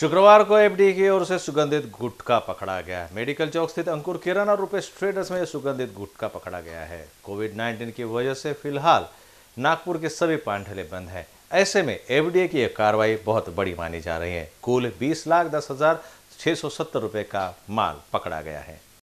शुक्रवार को एफडी की ओर से सुगंधित गुटखा पकड़ा गया है मेडिकल चौक स्थित अंकुर किरण और रुपेश ट्रेडर्स में सुगंधित गुटखा पकड़ा गया है कोविड 19 की वजह से फिलहाल नागपुर के सभी पांडले बंद हैं ऐसे में एफडीए की यह कार्रवाई बहुत बड़ी मानी जा रही है कुल बीस लाख दस हजार छः सौ सत्तर रुपये का माल पकड़ा गया है